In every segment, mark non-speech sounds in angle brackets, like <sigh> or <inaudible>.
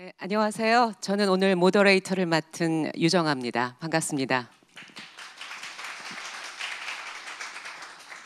네, 안녕하세요. 저는 오늘 모더레이터를 맡은 유정아입니다. 반갑습니다.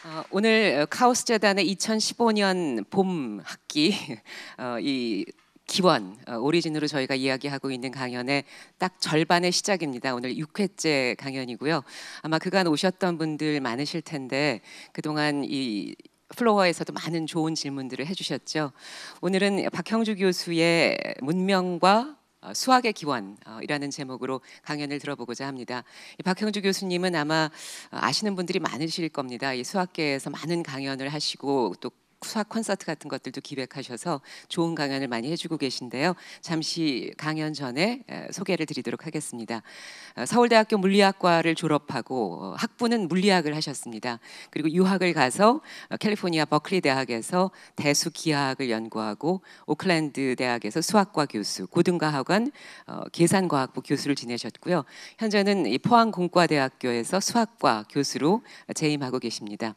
어, 오늘 카오스 재단의 2015년 봄 학기 <laughs> 어, 이 기원 어, 오리진으로 저희가 이야기하고 있는 강연의 딱 절반의 시작입니다. 오늘 6회째 강연이고요. 아마 그간 오셨던 분들 많으실 텐데 그동안 이 플로어에서도 많은 좋은 질문들을 해주셨죠. 오늘은 박형주 교수의 문명과 어, 수학의 기원이라는 어, 제목으로 강연을 들어보고자 합니다. 박형주 교수님은 아마 어, 아시는 분들이 많으실 겁니다. 수학계에서 많은 강연을 하시고 또 수학 콘서트 같은 것들도 기획하셔서 좋은 강연을 많이 해주고 계신데요. 잠시 강연 전에 소개를 드리도록 하겠습니다. 어, 서울대학교 물리학과를 졸업하고 어, 학부는 물리학을 하셨습니다. 그리고 유학을 가서 어, 캘리포니아 버클리 대학에서 대수 기하학을 연구하고 오클랜드 대학에서 수학과 교수, 고등과학원 계산과학부 교수를 지내셨고요. 현재는 포항공과대학교에서 수학과 교수로 재임하고 계십니다.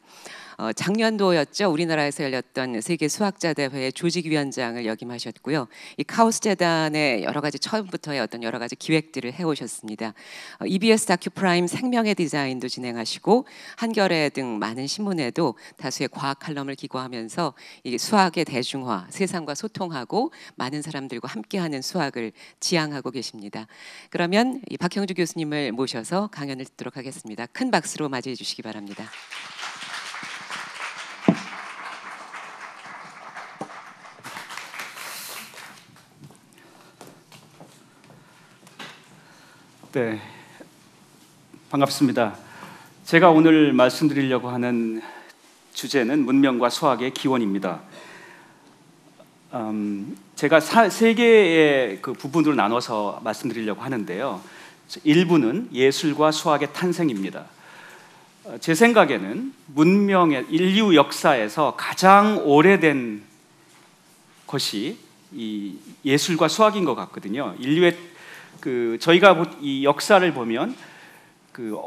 어, 작년도였죠. 우리나라에서 열렸던 세계 수학자 대회의 조직위원장을 역임하셨고요. 이 카오스 재단의 여러 가지 처음부터의 어떤 여러 가지 기획들을 해오셨습니다. 어, EBS 다큐 프라임 생명의 디자인도 진행하시고 한겨레 등 많은 신문에도 다수의 과학 칼럼을 기고하면서 이 수학의 대중화, 세상과 소통하고 많은 사람들과 함께하는 수학을 지향하고 계십니다. 그러면 이 박형주 교수님을 모셔서 강연을 듣도록 하겠습니다. 큰 박수로 맞이해 주시기 바랍니다. 네, 반갑습니다. 제가 오늘 말씀드리려고 하는 주제는 문명과 수학의 기원입니다. 음, 제가 사, 세 개의 그 부분으로 나눠서 말씀드리려고 하는데요. 일부는 예술과 수학의 탄생입니다. 어, 제 생각에는 문명의 인류 역사에서 가장 오래된 것이 예술과 수학인 것 같거든요. 인류의 그 저희가 이 역사를 보면 그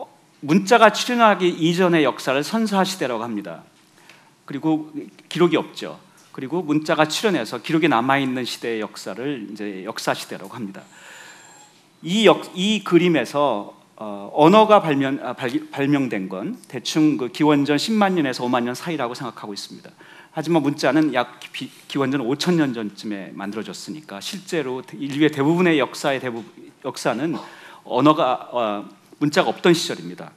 문자가 출현하기 이전의 역사를 선사 시대라고 합니다. 그리고 기록이 없죠. 그리고 문자가 출현해서 기록이 남아 있는 시대의 역사를 이제 역사 시대라고 합니다. 이, 역, 이 그림에서 어, 언어가 발명, 아, 발, 명된건 대충 그 기원전 10만 년에서 5만 년 사이라고 생각하고 있습니다. 하지만 문자는 약 기원전 5천 년 전쯤에 만들어졌으니까 실제로 인류의 대부분의 역사의 대부분 역사는 언어가 어, 문자가 없던 시절입니다.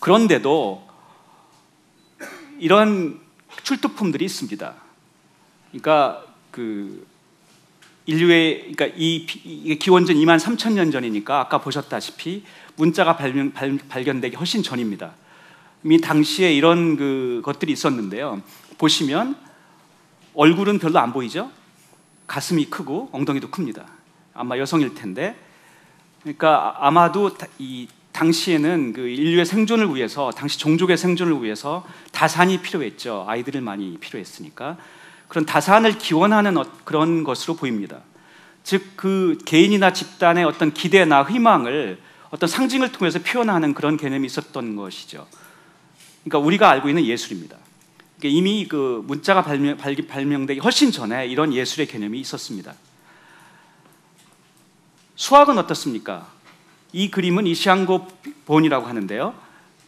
그런데도 이런 출토품들이 있습니다. 그러니까 그 인류의 그러니까 이 기원전 2만 3천 년 전이니까 아까 보셨다시피 문자가 발명, 발, 발 견되기 훨씬 전입니다. 이 당시에 이런 그 것들이 있었는데요. 보시면 얼굴은 별로 안 보이죠? 가슴이 크고 엉덩이도 큽니다. 아마 여성일 텐데. 그러니까 아, 아마도 이 당시에는 그 인류의 생존을 위해서 당시 종족의 생존을 위해서 다산이 필요했죠. 아이들을 많이 필요했으니까 그런 다산을 기원하는 그런 것으로 보입니다. 즉 그 개인이나 집단의 어떤 기대나 희망을 어떤 상징을 통해서 표현하는 그런 개념이 있었던 것이죠. 그러니까 우리가 알고 있는 예술입니다. 그러니까 이미 그 문자가 발명, 발명되기 훨씬 전에 이런 예술의 개념이 있었습니다. 수학은 어떻습니까? 이 그림은 이시안고 본이라고 하는데요.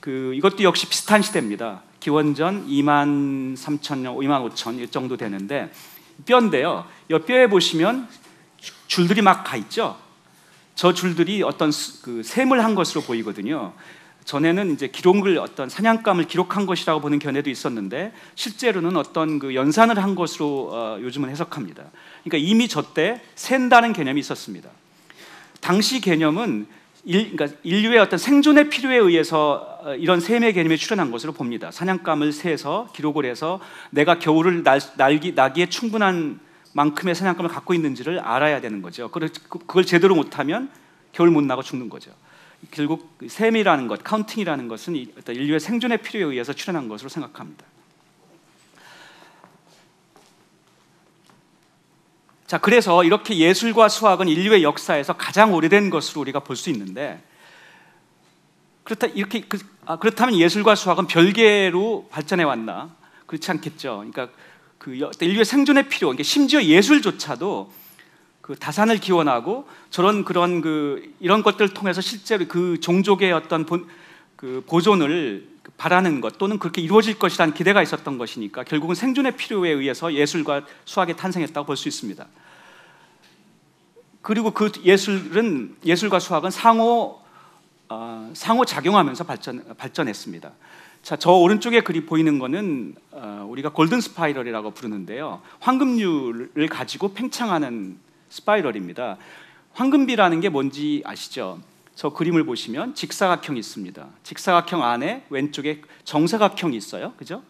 그 이것도 역시 비슷한 시대입니다. 기원전 2만 3천 년, 2만 5천 일 정도 되는데 뼈인데요. 이 뼈에 보시면 줄들이 막 가 있죠. 저 줄들이 어떤 그 셈을 한 것으로 보이거든요. 전에는 이제 기록을 어떤 사냥감을 기록한 것이라고 보는 견해도 있었는데 실제로는 어떤 그 연산을 한 것으로 어, 요즘은 해석합니다. 그러니까 이미 저때 샌다는 개념이 있었습니다. 당시 개념은 일, 그러니까 인류의 어떤 생존의 필요에 의해서 어, 이런 셈의 개념이 출현한 것으로 봅니다. 사냥감을 세서 기록을 해서 내가 겨울을 날, 날기, 나기에 충분한 만큼의 사냥감을 갖고 있는지를 알아야 되는 거죠. 그걸 제대로 못하면 겨울 못 나고 죽는 거죠. 결국 그 셈이라는 것, 카운팅이라는 것은 인류의 생존의 필요에 의해서 출현한 것으로 생각합니다. 자, 그래서 이렇게 예술과 수학은 인류의 역사에서 가장 오래된 것으로 우리가 볼 수 있는데 그렇다 이렇게 그, 아, 그렇다면 예술과 수학은 별개로 발전해 왔나? 그렇지 않겠죠. 그러니까 그 인류의 생존의 필요, 그러니까 심지어 예술조차도 그 다산을 기원하고 저런 그런 그 이런 것들을 통해서 실제로 그 종족의 어떤 본, 그 보존을 바라는 것 또는 그렇게 이루어질 것이라는 기대가 있었던 것이니까 결국은 생존의 필요에 의해서 예술과 수학이 탄생했다고 볼 수 있습니다. 그리고 그 예술은 예술과 수학은 상호 어, 상호 작용하면서 발전 발전했습니다. 자, 저 오른쪽에 그리 보이는 거는 어, 우리가 골든 스파이럴이라고 부르는데요. 황금률을 가지고 팽창하는 스파이럴입니다. 황금비라는 게 뭔지 아시죠? 저 그림을 보시면 직사각형이 있습니다. 직사각형 안에 왼쪽에 정사각형이 있어요. 그죠?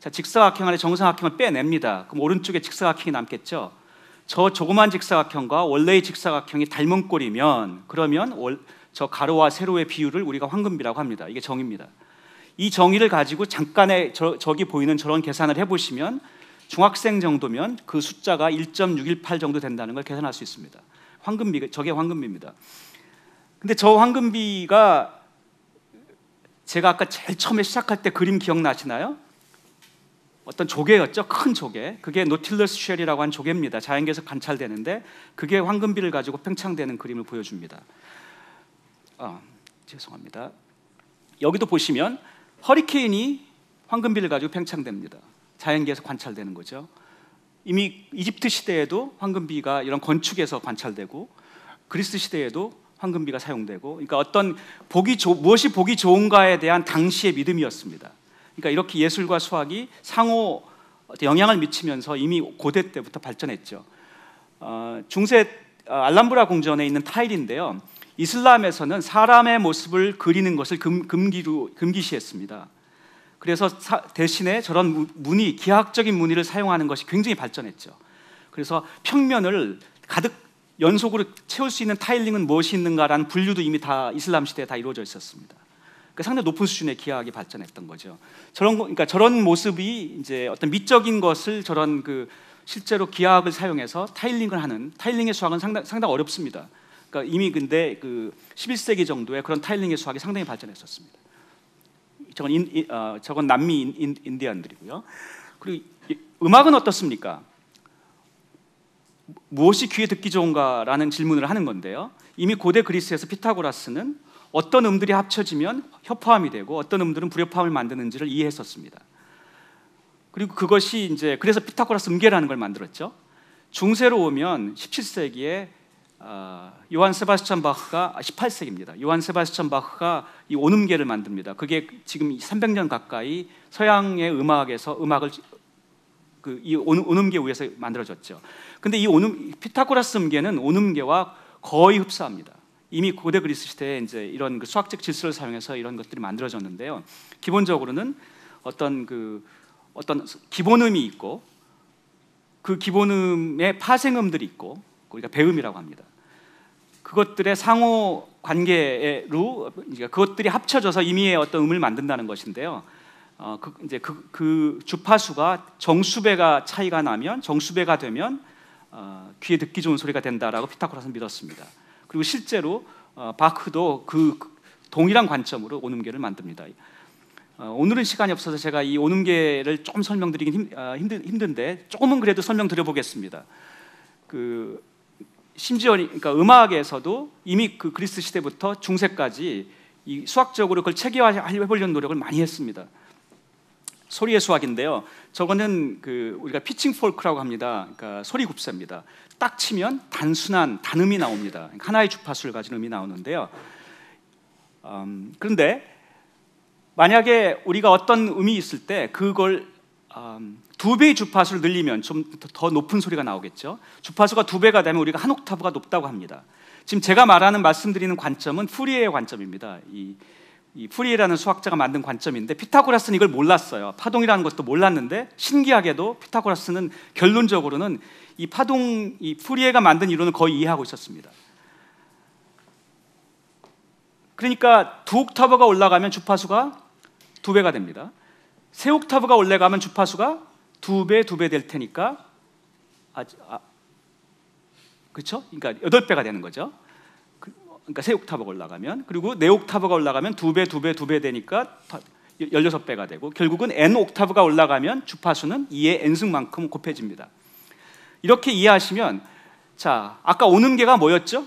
자, 직사각형 안에 정사각형을 빼냅니다. 그럼 오른쪽에 직사각형이 남겠죠? 저 조그만 직사각형과 원래의 직사각형이 닮은 꼴이면 그러면 월, 저 가로와 세로의 비율을 우리가 황금비라고 합니다. 이게 정입니다. 이 정의를 가지고 잠깐의 저, 저기 보이는 저런 계산을 해보시면 중학생 정도면 그 숫자가 1.618 정도 된다는 걸 계산할 수 있습니다. 황금비 저게 황금비입니다. 근데 저 황금비가 제가 아까 제일 처음에 시작할 때 그림 기억나시나요? 어떤 조개였죠. 큰 조개. 그게 노틸러스 쉘이라고 한 조개입니다. 자연계에서 관찰되는데 그게 황금비를 가지고 팽창되는 그림을 보여줍니다. 아, 죄송합니다. 여기도 보시면 허리케인이 황금비를 가지고 팽창됩니다. 자연계에서 관찰되는 거죠. 이미 이집트 시대에도 황금비가 이런 건축에서 관찰되고 그리스 시대에도 황금비가 사용되고 그러니까 어떤 복이 조, 무엇이 복이 좋은가에 대한 당시의 믿음이었습니다. 그러니까 이렇게 예술과 수학이 상호 영향을 미치면서 이미 고대 때부터 발전했죠. 어, 중세 어, 알람브라 궁전에 있는 타일인데요. 이슬람에서는 사람의 모습을 그리는 것을 금, 금기로 금기시했습니다. 그래서 대신에 저런 무늬, 기하학적인 무늬를 사용하는 것이 굉장히 발전했죠. 그래서 평면을 가득 연속으로 채울 수 있는 타일링은 무엇이 있는가라는 분류도 이미 다 이슬람 시대에 다 이루어져 있었습니다. 그러니까 상당히 높은 수준의 기하학이 발전했던 거죠. 저런 그러니까 저런 모습이 이제 어떤 미적인 것을 저런 그 실제로 기하학을 사용해서 타일링을 하는 타일링의 수학은 상당 상당 어렵습니다. 그러니까 이미 근데 그 11세기 정도에 그런 타일링의 수학이 상당히 발전했었습니다. 저건, 인, 어, 저건 남미 인, 인 디언들이고요 그리고 음악은 어떻습니까? 무엇이 귀에 듣기 좋은가라는 질문을 하는 건데요. 이미 고대 그리스에서 피타고라스는 어떤 음들이 합쳐지면 협화음이 되고 어떤 음들은 불협화음을 만드는지를 이해했었습니다. 그리고 그것이 이제 그래서 피타고라스 음계라는 걸 만들었죠. 중세로 오면 17세기에 아, 요한 세바스찬 바흐가 18세기입니다. 아, 요한 세바스찬 바흐가 이 온음계를 만듭니다. 그게 지금 300년 가까이 서양의 음악에서 음악을 그이 온음계 위에서 만들어졌죠. 근데 이 온음 피타고라스 음계는 온음계와 거의 흡사합니다. 이미 고대 그리스 시대에 이제 이런 그 수학적 질서를 사용해서 이런 것들이 만들어졌는데요. 기본적으로는 어떤 그 어떤 기본음이 있고 그 기본음의 파생음들이 있고 우리가 배음이라고 합니다. 그것들의 상호 관계로 그것들이 합쳐져서 임의의 어떤 음을 만든다는 것인데요. 어, 그, 이제 그, 그, 주파수가 정수배가 차이가 나면 정수배가 되면 어, 귀에 듣기 좋은 소리가 된다라고 피타고라스는 믿었습니다. 그리고 실제로 어, 바크도 그 동일한 관점으로 오음계를 만듭니다. 어, 오늘은 시간이 없어서 제가 이 오음계를 조금 설명드리긴 힘, 아, 힘든, 힘든데 조금은 그래도 설명드려 보겠습니다. 그 심지어 그러니까 음악에서도 이미 그 그리스 시대부터 중세까지 이 수학적으로 그걸 체계화해보려는 노력을 많이 했습니다. 소리의 수학인데요. 저거는 그 우리가 피칭 폴크라고 합니다. 그러니까 소리 굽사입니다. 딱 치면 단순한 단음이 나옵니다. 그러니까 하나의 주파수를 가진 음이 나오는데요. 음, 그런데 만약에 우리가 어떤 음이 있을 때 그걸 음, 두배 의 주파수를 늘리면 좀 더 높은 소리가 나오겠죠. 주파수가 두 배가 되면 우리가 한 옥타브가 높다고 합니다. 지금 제가 말하는 말씀드리는 관점은 푸리에의 관점입니다. 이, 이 푸리에라는 수학자가 만든 관점인데 피타고라스는 이걸 몰랐어요. 파동이라는 것도 몰랐는데 신기하게도 피타고라스는 결론적으로는 이 파동 이 푸리에가 만든 이론을 거의 이해하고 있었습니다. 그러니까 두 옥타브가 올라가면 주파수가 두 배가 됩니다. 세 옥타브가 원래 가면 주파수가 두 배, 두 배 될 테니까 아, 아 그렇죠? 그러니까 여덟 배가 되는 거죠. 그, 그러니까 세 옥타브가 올라가면 그리고 네 옥타브가 올라가면 두 배, 두 배, 두 배 되니까 16배가 되고 결국은 n 옥타브가 올라가면 주파수는 2의 n승만큼 곱해집니다. 이렇게 이해하시면 자, 아까 오는 개가 뭐였죠?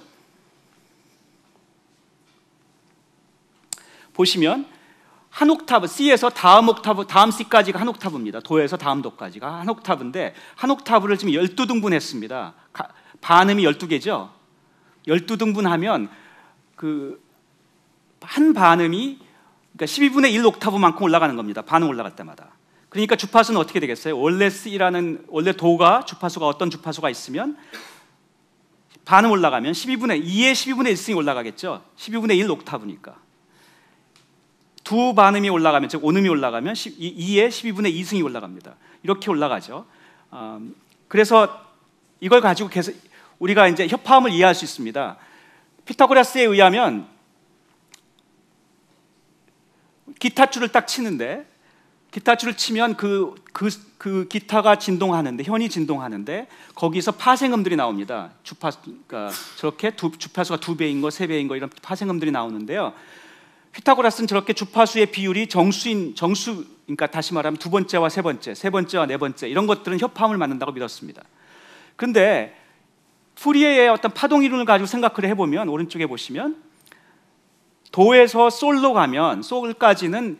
보시면 한 옥타브 C에서 다음 옥타브 다음 C까지가 한 옥타브입니다. 도에서 다음 도까지가 한 옥타브인데 한 옥타브를 지금 12등분했습니다. 가, 반음이 12개죠. 12등분하면 그 한 반음이 그러니까 12분의 1 옥타브만큼 올라가는 겁니다. 반음 올라갈 때마다. 그러니까 주파수는 어떻게 되겠어요? 원래 C라는 원래 도가 주파수가 어떤 주파수가 있으면 반음 올라가면 12분의 2의 12분의 1승이 올라가겠죠. 12분의 1 옥타브니까. 두 반음이 올라가면 즉 온음이 올라가면 2에 12분의 2승이 올라갑니다. 이렇게 올라가죠. 음, 그래서 이걸 가지고 계속 우리가 이제 협화음을 이해할 수 있습니다. 피타고라스에 의하면 기타줄을 딱 치는데 기타줄을 치면 그, 그, 그 기타가 진동하는데 현이 진동하는데 거기서 파생음들이 나옵니다. 주파 그러니까 저렇게 두, 주파수가 두 배인 거, 세 배인 거 이런 파생음들이 나오는데요. 피타고라스는 저렇게 주파수의 비율이 정수인 정수 그러니까 다시 말하면 두 번째와 세 번째, 세 번째와 네 번째 이런 것들은 협화음을 만든다고 믿었습니다. 근데 푸리에의 어떤 파동 이론을 가지고 생각을 해보면 오른쪽에 보시면 도에서 솔로 가면 솔까지는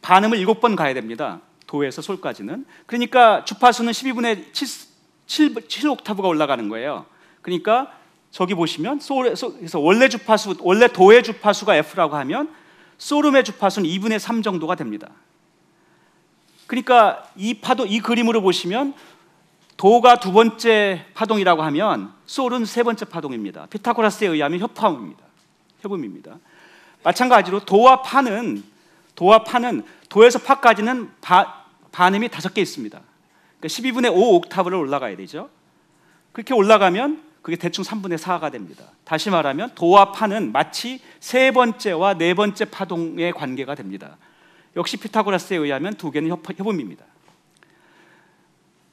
반음을 일곱 번 가야 됩니다. 도에서 솔까지는 그러니까 주파수는 12분의 7, 7, 7 옥타브가 올라가는 거예요. 그러니까 저기 보시면 소울서 원래 주파수 원래 도의 주파수가 F라고 하면 소름의 주파수는 2분의 3 정도가 됩니다. 그러니까 이 파도 이 그림으로 보시면 도가 두 번째 파동이라고 하면 소름세 번째 파동입니다. 피타고라스에 의하면 협화음입니다. 협음입니다. 마찬가지로 도와 파는 도와 파는 도에서 파까지는 바, 반음이 다섯 개 있습니다. 그러니까 12분의 5 옥타브를 올라가야 되죠. 그렇게 올라가면 그게 대충 3분의 4가 됩니다. 다시 말하면 도와 파는 마치 세 번째와 네 번째 파동의 관계가 됩니다. 역시 피타고라스에 의하면 두 개는 협음입니다.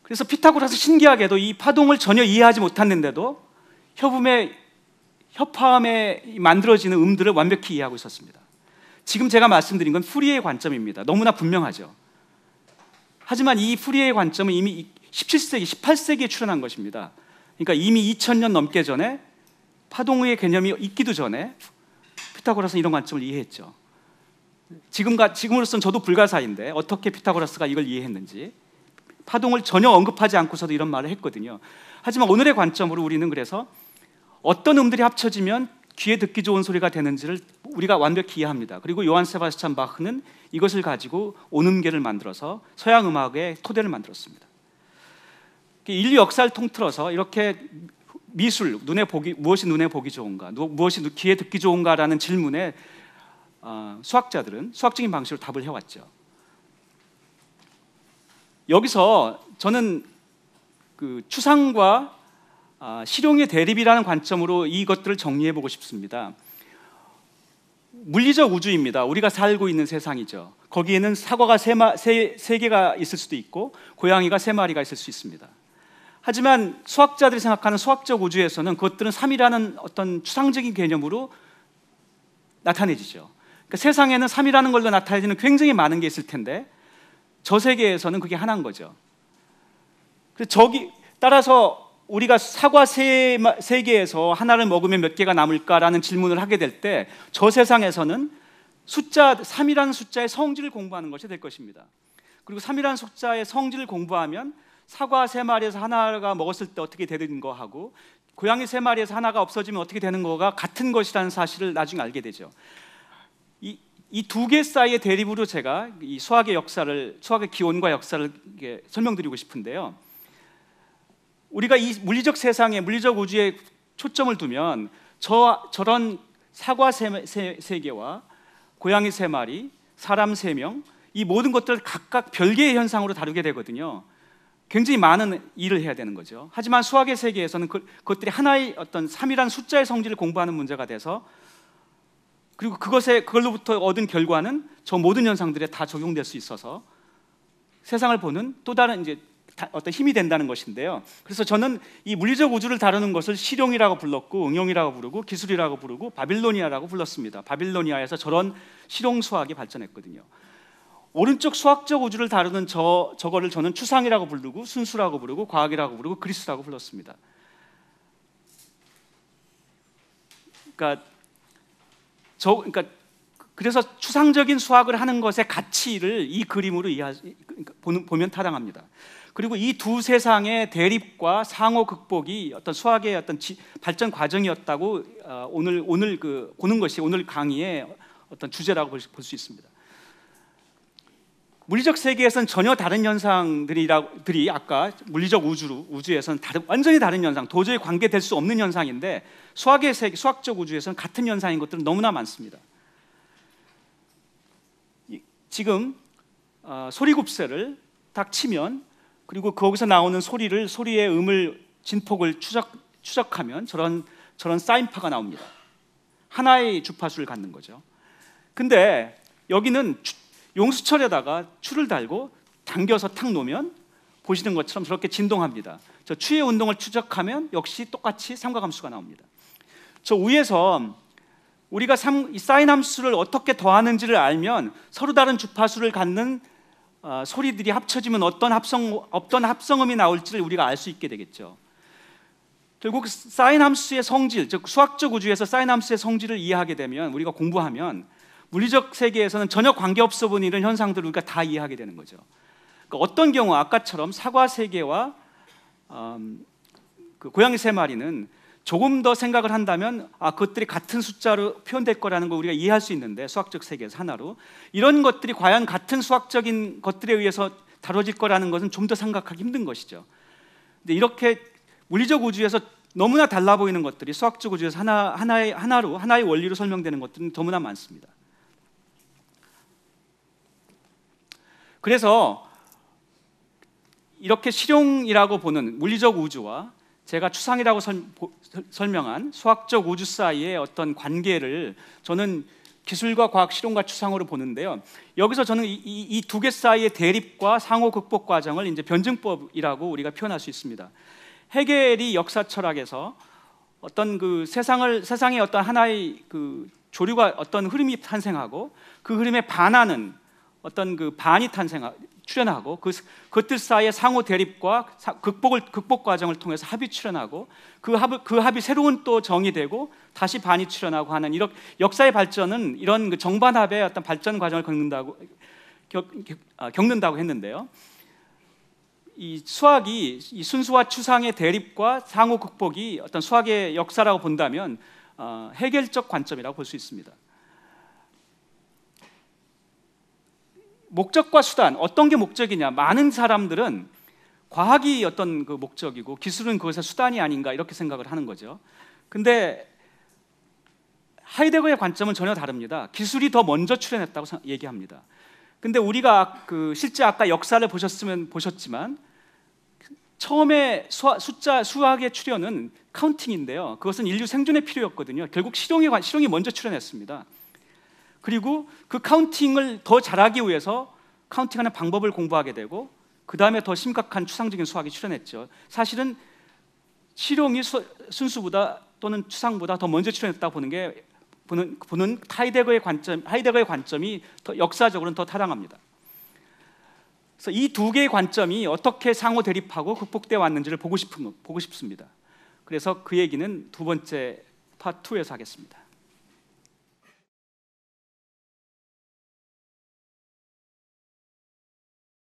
그래서 피타고라스 신기하게도 이 파동을 전혀 이해하지 못했는데도 협음의 협화음에 만들어지는 음들을 완벽히 이해하고 있었습니다. 지금 제가 말씀드린 건 프리의 관점입니다. 너무나 분명하죠. 하지만 이 프리의 관점은 이미 17세기, 18세기에 출현한 것입니다. 그러니까 이미 2000년 넘게 전에 파동의 개념이 있기도 전에 피타고라스는 이런 관점을 이해했죠. 지금과 지금으로선 저도 불가사인데 어떻게 피타고라스가 이걸 이해했는지 파동을 전혀 언급하지 않고서도 이런 말을 했거든요. 하지만 오늘의 관점으로 우리는 그래서 어떤 음들이 합쳐지면 귀에 듣기 좋은 소리가 되는지를 우리가 완벽히 이해합니다. 그리고 요한 세바스찬 바흐는 이것을 가지고 온음계를 만들어서 서양 음악의 토대를 만들었습니다. 인류 역사를 통틀어서 이렇게 미술 눈에 보기 무엇이 눈에 보기 좋은가 무엇이 귀에 듣기 좋은가라는 질문에 어, 수학자들은 수학적인 방식으로 답을 해왔죠. 여기서 저는 그 추상과 어, 실용의 대립이라는 관점으로 이것들을 정리해 보고 싶습니다. 물리적 우주입니다. 우리가 살고 있는 세상이죠. 거기에는 사과가 세, 마, 세, 세 개가 있을 수도 있고 고양이가 세 마리가 있을 수 있습니다. 하지만 수학자들이 생각하는 수학적 우주에서는 그것들은 삼이라는 어떤 추상적인 개념으로 나타내지죠. 그러니까 세상에는 삼이라는 걸로 나타내지는 굉장히 많은 게 있을 텐데 저 세계에서는 그게 하나인 거죠. 그래서 저기 따라서 우리가 사과 세, 세 개에서 하나를 먹으면 몇 개가 남을까라는 질문을 하게 될 때 저 세상에서는 숫자 3이라는 숫자의 성질을 공부하는 것이 될 것입니다. 그리고 3이라는 숫자의 성질을 공부하면 사과 세 마리에서 하나가 먹었을 때 어떻게 되는 거하고 고양이 세 마리에서 하나가 없어지면 어떻게 되는 거가 같은 것이라는 사실을 나중에 알게 되죠. 이 두 개 사이의 대립으로 제가 이 수학의 역사를 수학의 기원과 역사를 설명드리고 싶은데요. 우리가 이 물리적 세상에 물리적 우주에 초점을 두면 저 저런 사과 세, 세, 세 개와 고양이 세 마리, 사람 세 명, 이 모든 것들을 각각 별개의 현상으로 다루게 되거든요. 굉장히 많은 일을 해야 되는 거죠. 하지만 수학의 세계에서는 그, 것들이 하나의 어떤 3이라는 숫자의 성질을 공부하는 문제가 돼서 그리고 그것에 그걸로부터 얻은 결과는 저 모든 현상들에 다 적용될 수 있어서 세상을 보는 또 다른 이제 어떤 힘이 된다는 것인데요. 그래서 저는 이 물리적 우주를 다루는 것을 실용이라고 불렀고 응용이라고 부르고 기술이라고 부르고 바빌로니아라고 불렀습니다. 바빌로니아에서 저런 실용 수학이 발전했거든요. 오른쪽 수학적 우주를 다루는 저 저거를 저는 추상이라고 부르고 순수라고 부르고 과학이라고 부르고 그리스라고 불렀습니다. 그러니까 저 그러니까 그래서 추상적인 수학을 하는 것의 가치를 이 그림으로 이해 그러니까 보면 타당합니다. 그리고 이 두 세상의 대립과 상호 극복이 어떤 수학의 어떤 발전 과정이었다고 어, 오늘 오늘 그 보는 것이 오늘 강의의 어떤 주제라고 볼 수 있습니다. 물리적 세계에서는 전혀 다른 현상들이 아까 물리적 우주 우주에서는 다른, 완전히 다른 현상, 도저히 관계될 수 없는 현상인데 수학의 세계, 수학적 우주에서는 같은 현상인 것들은 너무나 많습니다. 지금 어, 소리굽새를딱 치면 그리고 거기서 나오는 소리를 소리의 음을 진폭을 추적 추적하면 저런 저런 사인파가 나옵니다. 하나의 주파수를 갖는 거죠. 근데 여기는 주, 용수철에다가 추를 달고 당겨서 탁 놓으면 보시는 것처럼 저렇게 진동합니다. 저 추의 운동을 추적하면 역시 똑같이 삼각함수가 나옵니다. 저 위에서 우리가 삼, 사인 함수를 어떻게 더하는지를 알면 서로 다른 주파수를 갖는 어, 소리들이 합쳐지면 어떤 합성 어떤 합성음이 나올지를 우리가 알 수 있게 되겠죠. 결국 사인 함수의 성질, 즉 수학적 우주에서 사인 함수의 성질을 이해하게 되면 우리가 공부하면 물리적 세계에서는 전혀 관계없어 보이는 이런 현상들을 우리가 다 이해하게 되는 거죠. 그러니까 어떤 경우 아까처럼 사과 세 개와 음, 그 고양이 세 마리는 조금 더 생각을 한다면 아 그것들이 같은 숫자로 표현될 거라는 걸 우리가 이해할 수 있는데 수학적 세계에서 하나로 이런 것들이 과연 같은 수학적인 것들에 의해서 다뤄질 거라는 것은 좀 더 생각하기 힘든 것이죠. 근데 이렇게 물리적 우주에서 너무나 달라 보이는 것들이 수학적 우주에서 하나 하나의 하나로 하나의 원리로 설명되는 것들은 너무나 많습니다. 그래서 이렇게 실용이라고 보는 물리적 우주와 제가 추상이라고 설, 설명한 수학적 우주 사이의 어떤 관계를 저는 기술과 과학, 실용과 추상으로 보는데요. 여기서 저는 이 두개 이 사이의 대립과 상호 극복 과정을 이제 변증법이라고 우리가 표현할 수 있습니다. 헤겔이 역사 철학에서 어떤 그 세상을 세상의 어떤 하나의 그 조류가 어떤 흐름이 탄생하고 그 흐름에 반하는 어떤 그 반이 탄생 출현하고 그, 그것들 사이의 상호 대립과 사, 극복을 극복 과정을 통해서 합이 출현하고 그합그 그 합이 새로운 또 정의되고 다시 반이 출현하고 하는 이런 역사의 발전은 이런 그 정반합의 어떤 발전 과정을 겪는다고 겪, 아, 겪는다고 했는데요. 이 수학이 이 순수와 추상의 대립과 상호 극복이 어떤 수학의 역사라고 본다면 어, 해결적 관점이라고 볼 수 있습니다. 목적과 수단 어떤 게 목적이냐? 많은 사람들은 과학이 어떤 그 목적이고 기술은 그것의 수단이 아닌가 이렇게 생각을 하는 거죠. 근데 하이데거의 관점은 전혀 다릅니다. 기술이 더 먼저 출현했다고 얘기합니다. 근데 우리가 그 실제 아까 역사를 보셨으면 보셨지만 처음에 수학, 숫자 수학의 출현은 카운팅인데요. 그것은 인류 생존의 필요였거든요. 결국 실용이 실용이 먼저 출현했습니다. 그리고 그 카운팅을 더 잘하기 위해서 카운팅하는 방법을 공부하게 되고 그 다음에 더 심각한 추상적인 수학이 출현했죠. 사실은 실용이 수, 순수보다 또는 추상보다 더 먼저 출현했다 보는 게 보는, 보는 하이데거의 관점 하이데거의 관점이 더 역사적으로는 더 타당합니다. 그래서 이 두 개의 관점이 어떻게 상호 대립하고 극복돼 왔는지를 보고 싶 보고 싶습니다. 그래서 그 얘기는 두 번째 파트 2에서 하겠습니다.